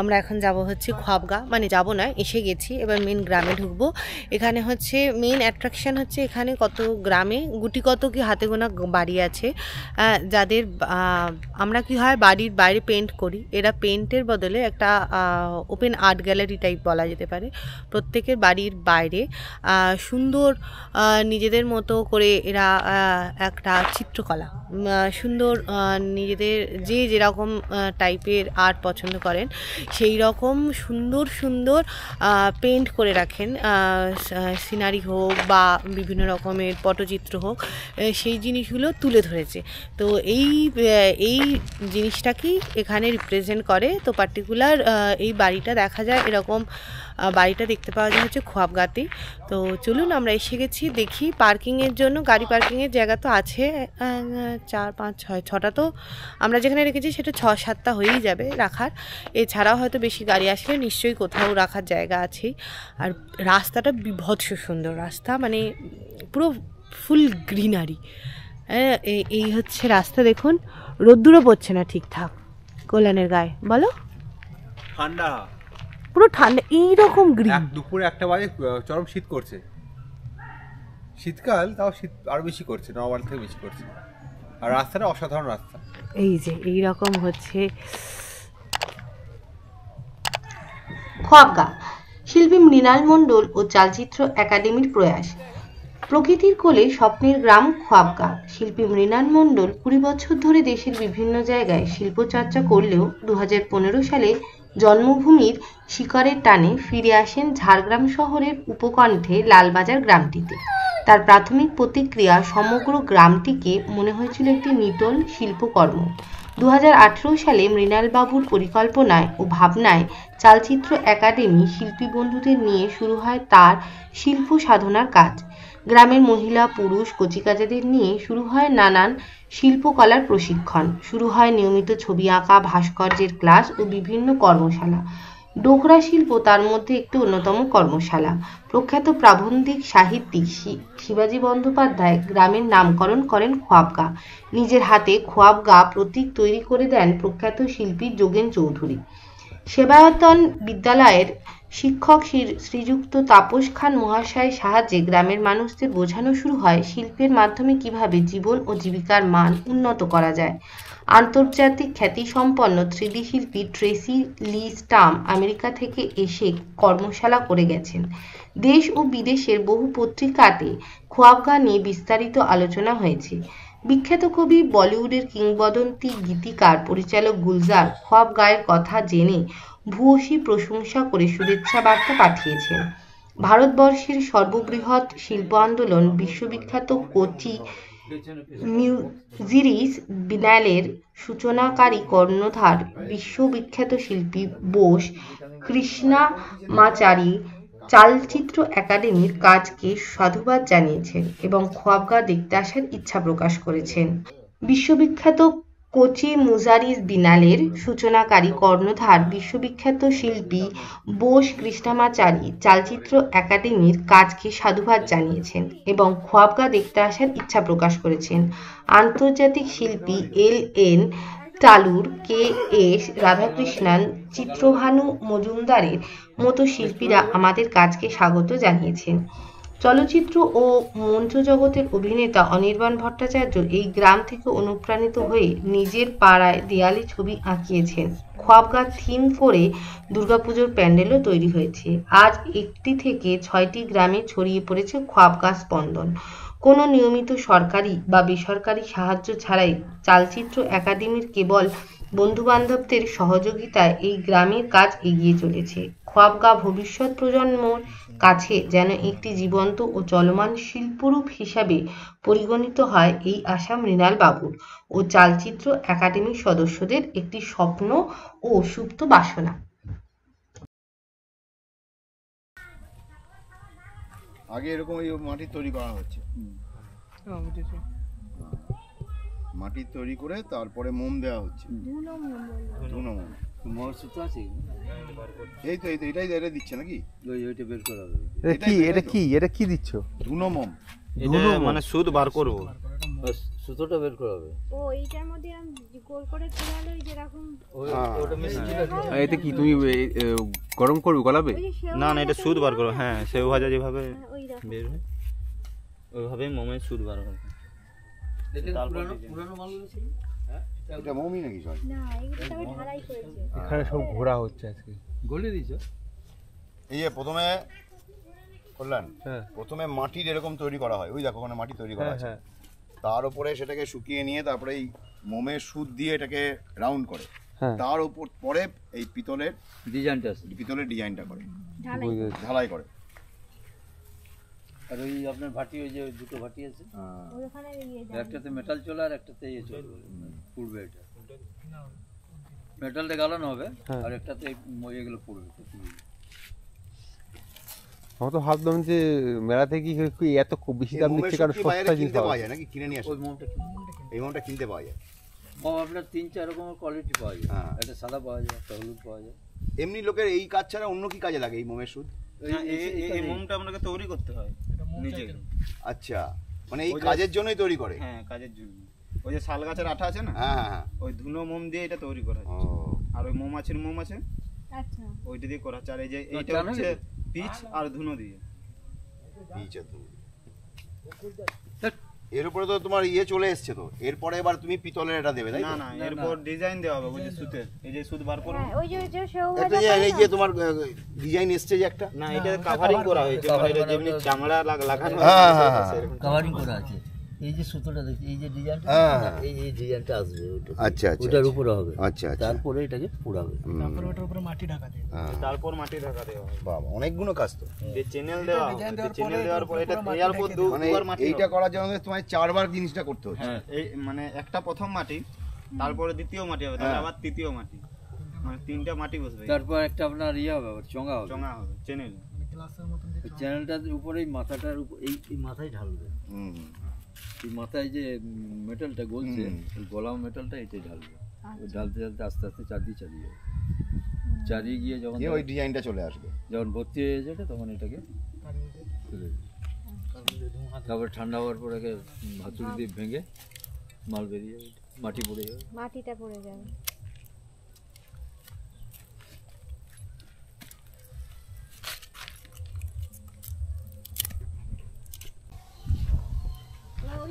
আমরা এখন যাব হচ্ছে খোয়াবগা মানে যাব না এসে গেছি এবার মেন গ্রামে ঢুকবো এখানে হচ্ছে মেন অ্যাট্রাকশান হচ্ছে এখানে কত গ্রামে গুটি কত কি হাতে গোনা বাড়ি আছে যাদের আমরা কি হয় বাড়ির বাইরে পেন্ট করি এরা পেন্টের বদলে একটা ওপেন আর্ট গ্যালারি টাইপ বলা যেতে পারে প্রত্যেকের বাড়ির বাইরে সুন্দর নিজেদের মতো করে এরা একটা চিত্রকলা সুন্দর নিজেদের যে যেরকম টাইপের আর্ট পছন্দ করেন সেই রকম সুন্দর সুন্দর পেন্ট করে রাখেন সিনারি হোক বা বিভিন্ন রকমের পটচিত্র হোক সেই জিনিসগুলো তুলে ধরেছে তো এই এই জিনিসটাকেই এখানে রিপ্রেজেন্ট করে তো পার্টিকুলার এই বাড়িটা দেখা যায় এরকম বাড়িটা দেখতে পাওয়া যায় হচ্ছে খোয়াবগাতি তো চলুন আমরা এসে গেছি দেখি পার্কিংয়ের জন্য গাড়ি পার্কিংয়ের জায়গা তো আছে চার পাঁচ ছয় ছটা তো আমরা যেখানে রেখেছি সেটা ছ সাতটা হয়েই যাবে রাখার এছাড়াও হয়তো বেশি গাড়ি আসলে নিশ্চয়ই কোথাও রাখার জায়গা আছেই আর রাস্তাটা বিভৎস সুন্দর রাস্তা মানে পুরো ফুল গ্রিনারি হ্যাঁ, এই হচ্ছে রাস্তা দেখুন রোদ্দুরও পড়ছে না ঠিকঠাক কল্যাণের গায়ে বলো ঠান্ডা পুরো ঠান্ডা এইরকম গ্রিন দুপুরে একটা বাজে চরম শীত করছে শীতকাল তাও শীত আরো বেশি করছে নর্মাল থেকে বেশি করছে আর রাস্তাটা অসাধারণ রাস্তা এই যে এই রকম হচ্ছে খোয়াক্কা শিল্পী মৃণাল মণ্ডল ও চালচিত্র একাডেমির প্রয়াস প্রকৃতির কোলে স্বপ্নের গ্রাম খোয়াবগা শিল্পী মৃণাল মণ্ডল কুড়ি বছর ধরে দেশের বিভিন্ন জায়গায় শিল্পচর্চা করলেও দু সালে জন্মভূমির শিকারের টানে ফিরে আসেন ঝাড়গ্রাম শহরের উপকণ্ঠে লালবাজার গ্রামটিতে তার প্রাথমিক প্রতিক্রিয়া সমগ্র গ্রামটিকে মনে হয়েছিল একটি নিটল শিল্পকর্ম দু সালে মৃণালবাবুর পরিকল্পনায় ও ভাবনায় চালচিত্র একাডেমি শিল্পী বন্ধুদের নিয়ে শুরু হয় তার শিল্প সাধনার কাজ গ্রামের মহিলা পুরুষ কচিকাজাদের নিয়ে শুরু হয় নানান শিল্পকলার প্রশিক্ষণ শুরু হয় নিয়মিত ছবি আঁকা ভাস্কর্যের ক্লাস ও বিভিন্ন কর্মশালা ডোকরা শিল্প তার মধ্যে একটি অন্যতম কর্মশালা প্রখ্যাত প্রাবন্ধিক সাহিত্যিক শিবাজী বন্দ্যোপাধ্যায় গ্রামের নামকরণ করেন খোয়াবগা নিজের হাতে খোয়াবগা প্রতীক তৈরি করে দেন প্রখ্যাত শিল্পী যোগেন চৌধুরী সেবায়তন বিদ্যালয়ের শিক্ষক শ্রীযুক্ত তাপস খান মহাশয়ের সাহায্যে গ্রামের মানুষদের বোঝানো শুরু হয় শিল্পের মাধ্যমে কিভাবে জীবন ও জীবিকার মান উন্নত করা যায় আন্তর্জাতিক খ্যাতি সম্পন্ন থ্রিডি শিল্পী ট্রেসি লি স্টাম আমেরিকা থেকে এসে কর্মশালা করে গেছেন দেশ ও বিদেশের বহু পত্রিকাতে খোয়াবগা নিয়ে বিস্তারিত আলোচনা হয়েছে বিখ্যাত কবি বলিউডের কিংবদন্তি গীতিকার পরিচালক গুলজার খোয়াবগায়ের কথা জেনে ভূয়সী প্রশংসা করে শুভেচ্ছা বার্তা পাঠিয়েছেন ভারতবর্ষের সর্ববৃহৎ শিল্প আন্দোলন বিশ্ববিখ্যাত কোচি মিউজিরিস বিনালের সূচনাকারী কর্ণধার বিশ্ববিখ্যাত শিল্পী বোস কৃষ্ণামাচারী চালচিত্র একাডেমির কাজকে সাধুবাদ জানিয়েছেন এবং খোয়াবগা দেখতে আসার ইচ্ছা প্রকাশ করেছেন বিশ্ববিখ্যাত কোচি মুজারিস বিনালের সূচনাকারী কর্ণধার বিশ্ববিখ্যাত শিল্পী বোস কৃষ্ণামাচারী চালচিত্র একাডেমির কাজকে সাধুবাদ জানিয়েছেন এবং খোয়াবগা দেখতে আসার ইচ্ছা প্রকাশ করেছেন আন্তর্জাতিক শিল্পী L N Talur K S Radhakrishnan Chitrabhanu মজুমদারের মতো শিল্পীরা আমাদের কাজকে স্বাগত জানিয়েছেন চলচ্চিত্র ও মঞ্চ জগতের অভিনেতা অনির্বাণ ভট্টাচার্য এই গ্রাম থেকে অনুপ্রাণিত হয়ে নিজের পাড়ায় দেয়ালে ছবি আঁকিয়েছেন খোয়াবগা থিম করে দুর্গাপুজোর প্যান্ডেলও তৈরি হয়েছে আজ একটি থেকে ছয়টি গ্রামে ছড়িয়ে পড়েছে খোয়াবগা স্পন্দন কোনো নিয়মিত সরকারি বা বেসরকারি সাহায্য ছাড়াই চালচিত্র একাডেমির কেবল বন্ধুবান্ধবদের সহযোগিতায় এই গ্রামের কাজ এগিয়ে চলেছে খোয়াবগা ভবিষ্যৎ প্রজন্মর কাছে যেন একটি জীবন্ত ও চলমান শিল্পরূপ হিসাবে পরিগণিত হয় এই আশা মৃণাল বাবুর ও চালচিত্র একাডেমির সদস্যদের একটি স্বপ্ন ও সুপ্ত বাসনা আগে এরকম এই মাটি তৈরি করা হচ্ছে মাটি তৈরি করে তারপরে মোম দেওয়া হচ্ছে এই তো এই তো এটাই এটা দিচ্ছে নাকি ওইটা বের কি এটা কি এটা কি দিচ্ছ ধুনো মোম মানে সুদ বার করবো সুতোটা বের করে হ্যাঁ। হ্যাঁ, কি তুমি গরম করবে গলাবে না না এটা সুদ বার করো হ্যাঁ সেও ভাজা যেভাবে হ্যাঁ, ওইভাবেই মোমের সুদ বার করবে হ্যাঁ? এখানে সব ঘোরা হচ্ছে আজকে গলে দিয়েছো এই প্রথমে করলেন হ্যাঁ। প্রথমে মাটির এরকম তৈরি করা হয় ওই দেখো ওখানে মাটি তৈরি করা হ্যাঁ, আছে তার উপরে সেটাকে শুকিয়ে নিয়ে তারপরে এই মোমের সুদ দিয়ে এটাকে রাউন্ড করে তার উপর পরে এই পিতলের ডিজাইনটা পিতলের ডিজাইনটা করে ঢালাই করে আর ওই আপনার ভাটি ওই যে দুটো ভাটি আছে হ্যাঁ। একটাতে মেটাল চলে আর একটাতে ইয়ে চলে পুড়বে এটা মেটালটা গালানো হবে হ্যাঁ। আর একটাতে এগুলো পুড়বে আমার তো ভাবলাম যে মেলাতে কি এত বেশি দাম নিচ্ছে কারণ সস্তা জিনিস পাওয়া যায় নাকি কিনে নিয়ে আসে এই মোমটা কিনতে পাওয়া যায় মোম আপনার তিন চার রকমের কোয়ালিটি পাওয়া যায় হ্যাঁ একটা সাদা পাওয়া যায় একটা হলুদ পাওয়া যায় এমনি লোকের এই কাজ ছাড়া অন্য কি কাজে লাগে এই মোমের সুদ এই মোমটা আপনাকে তৈরি করতে হয় নিজে আচ্ছা মানে এই কাজের জন্যই তৈরি করে হ্যাঁ কাজের জন্য ওই যে শাল গাছের আঠা আছে না হ্যাঁ, হ্যাঁ, হ্যাঁ। ওই ধুনো মোম দিয়ে এটা তৈরি করা হচ্ছে আর ওই মৌমাছির মোম আছে আচ্ছা ওইটা দিয়ে করা হচ্ছে আর এই যে এইটা হচ্ছে পিচ আর ধুনো দিয়ে পিচ আর ধুনো এর উপরে তো তোমার ইয়ে চলে এসছে তো এরপরে এবার তুমি পিতলের এটা দেবে তাই না না এরপর ডিজাইন দেওয়া হবে ওই যে সুতের এই যে সুত বার করো হ্যাঁ, ওই যে যে এই যে তোমার ডিজাইন এসছে যে একটা না এটা কভারিং করা হয়েছে এটা যেমনি চামড়া লাগানো হ্যাঁ হ্যাঁ কভারিং হ্যাঁ। করা আছে এই যে সুতোটা দেখছি এই যে ডিজাইনটা হ্যাঁ, হ্যাঁ। এই এই ডিজাইনটা আসবে আচ্ছা, আচ্ছা ওটার আচ্ছা। উপরে হবে আচ্ছা, আচ্ছা। তারপরে এটাকে তারপর ওটার উপরে মাটি ঢাকা দেবে হ্যাঁ। তারপর মাটি ঢাকা দেওয়া বাবা অনেকগুলো কাজ তো যে চ্যানেল দেওয়া চ্যানেল দেওয়ার এটা দেওয়ার পর মানে এইটা করার জন্য তোমায় চারবার জিনিসটা করতে হচ্ছে হ্যাঁ এই মানে একটা প্রথম মাটি তারপরে দ্বিতীয় মাটি হবে তারপর আবার তৃতীয় মাটি মানে তিনটা মাটি বসবে তারপর একটা আপনার ইয়ে হবে চঙ্গা হবে চঙ্গা হবে চ্যানেল চ্যানেলটার উপরে মাথাটার উপর এই মাথায় ঢালবে হুম এই মাথায় যে মেটালটা গলছে মেটালটা এতে ঢালবে আচ্ছা। ঢালতে ঢালতে আস্তে আস্তে চারদিকে চালিয়ে যাবে চালিয়ে গিয়ে যখন ওই ডিজাইনটা চলে আসবে যখন ভর্তি হয়ে যাবে তখন এটাকে তারপর ঠান্ডা হওয়ার পরে হাতুড়ি দিয়ে ভেঙে মাল বেরিয়ে মাটি পড়ে যাবে মাটিটা পড়ে যাবে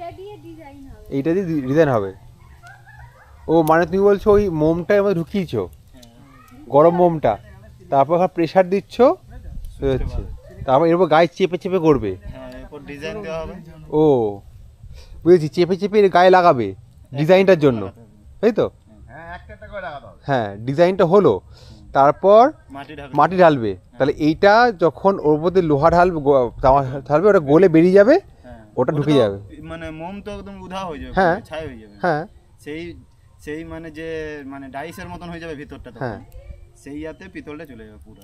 এইটা দিয়ে ডিজাইন হবে ও মানে তুমি বলছো ওই মোমটা আমরা ঢুকিয়েছো হ্যাঁ। গরম মোমটা তারপর ওখানে প্রেশার দিচ্ছ হচ্ছে তারপর এরপর গায়ে চেপে চেপে করবে হ্যাঁ, ও বুঝেছি চেপে চেপে এর গায়ে লাগাবে ডিজাইনটার জন্য তাই তো হ্যাঁ, হ্যাঁ ডিজাইনটা হলো তারপর মাটি ঢালবে তাহলে এইটা যখন ওর মধ্যে লোহা ঢালবে ঢালবে ওটা গোলে বেরিয়ে যাবে ওটা ঢুকে যাবে মানে মোম তো একদম উধা হয়ে যাবে হ্যাঁ মানে ছাই হয়ে যাবে হ্যাঁ সেই সেই মানে যে মানে ডাইসের মতন হয়ে যাবে ভিতরটা হ্যাঁ সেই ইয়াতে পিতলটা চলে যাবে পুরো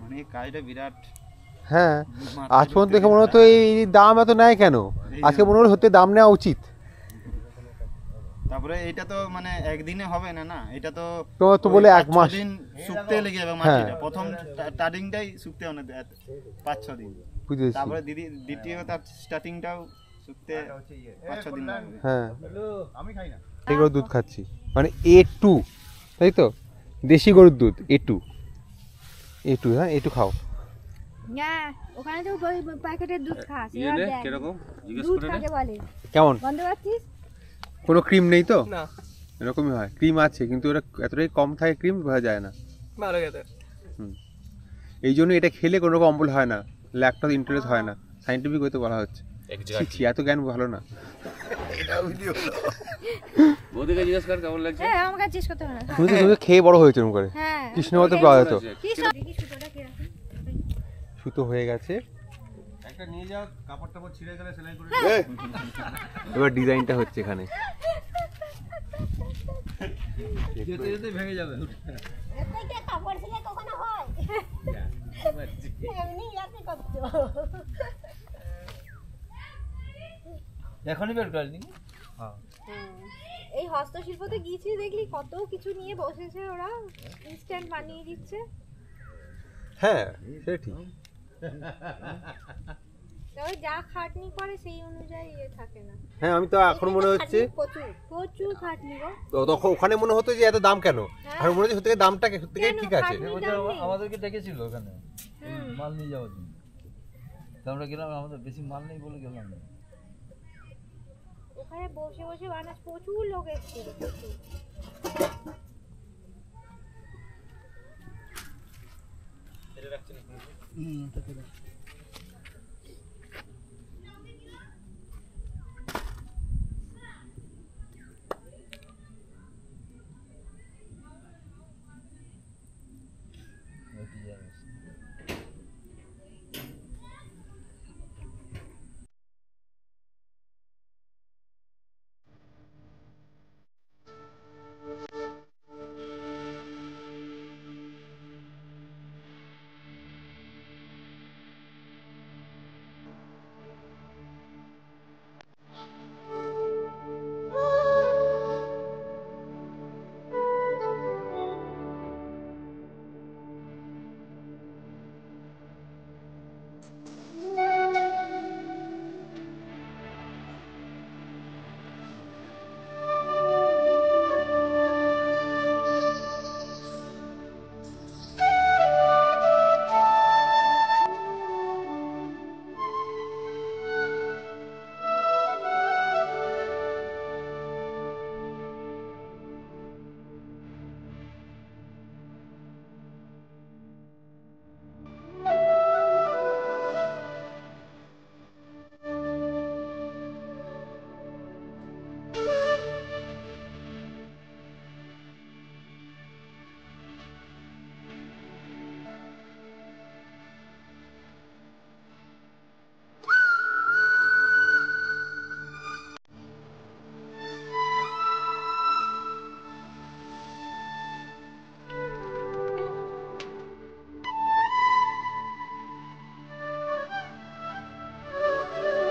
মানে কাজটা বিরাট হ্যাঁ আজ পর্যন্ত দেখে মনে হতো এই দাম এত নেয় কেন আজকে মনে হলো হতে দাম নেওয়া উচিত তারপরে এটা তো মানে একদিনে হবে না না এটা তো তো তো বলে এক মাস দিন শুকতে লেগে যাবে মাটিটা হ্যাঁ। প্রথম স্টার্টিংটাই শুকতে অনেক পাঁচ ছ দিন বুঝেছি তারপরে দিদি দ্বিতীয় তার স্টার্টিংটাও শুকতে ইয়ে। পাঁচ ছ দিন লাগবে হ্যাঁ আমি খাই না ঠিক গরুর দুধ খাচ্ছি মানে এ টু তাই তো দেশি গরুর দুধ এ টু এ টু হ্যাঁ এ টু খাও না ওখানে তো প্যাকেটের ইয়ে দুধ খাস কেরকম জিজ্ঞেস করে কেমন বন্ধ পাচ্ছিস কোনো ক্রিম নেই তো না এরকমই হয় ক্রিম আছে কিন্তু ওটা এতটাই কম থাকে ক্রিম বোঝা যায় না ভালো গেছে এই জন্য এটা খেলে কোনো রকম অম্বল হয় না ল্যাকটক ইন্টারেস্ট হয় না সাইন্টিফিক হয়তো বলা হচ্ছে এত জ্ঞান ভালো না হ্যাঁ, তুমি তো খেয়ে করে হ্যাঁ। সুতো হয়ে গেছে একটা নিয়ে যাও কাপড় ছিঁড়ে গেলে সেলাই করে এবার ডিজাইনটা হচ্ছে এখানে ভেঙে যাবে কাপড় এখনই বের হ্যাঁ। এই হস্তশিল্পতে গিয়েছি দেখলি কত কিছু নিয়ে বসেছে ওরা ইনস্ট্যান্ট বানিয়ে দিচ্ছে হ্যাঁ সেটা ঠিক যা খাটনি করে সেই অনুযায়ী হ্যাঁ আমি তো এখন মনে হচ্ছে ওখানে মনে হতো যে এত দাম কেন হ্যাঁ। আর মনে হচ্ছে সত্যি দামটা সত্যি ঠিক আছে আমাদেরকে ডেকেছিল ওখানে মাল নিয়ে যাওয়ার জন্য তো আমরা গেলাম আমাদের বেশি মাল নেই বলে গেলাম না ওখানে বসে বসে বানাস প্রচুর লোক এসেছিল প্রচুর হুম